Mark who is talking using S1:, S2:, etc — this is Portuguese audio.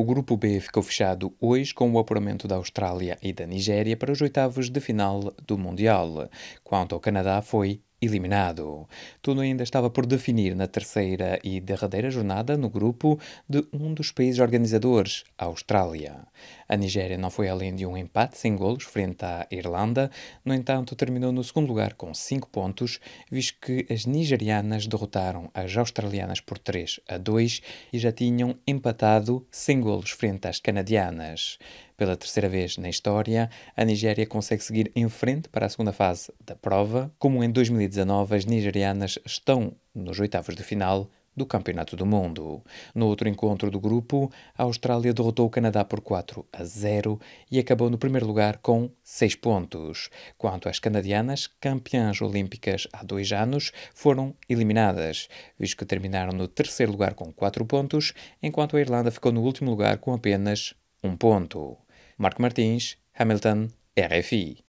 S1: O grupo B ficou fechado hoje com o apuramento da Austrália e da Nigéria para os oitavos de final do Mundial. Quanto ao Canadá, foi eliminado. Tudo ainda estava por definir na terceira e derradeira jornada no grupo de um dos países organizadores, a Austrália. A Nigéria não foi além de um empate sem golos frente à Irlanda, no entanto, terminou no segundo lugar com 5 pontos, visto que as nigerianas derrotaram as australianas por 3 a 2 e já tinham empatado sem golos frente às canadianas. Pela terceira vez na história, a Nigéria consegue seguir em frente para a segunda fase da prova, como em 2019 as nigerianas estão nos oitavos de final do Campeonato do Mundo. No outro encontro do grupo, a Austrália derrotou o Canadá por 4 a 0 e acabou no primeiro lugar com 6 pontos. Quanto às canadianas, campeãs olímpicas há dois anos, foram eliminadas, visto que terminaram no terceiro lugar com 4 pontos, enquanto a Irlanda ficou no último lugar com apenas um ponto. Marco Martins, Hamilton, RFI.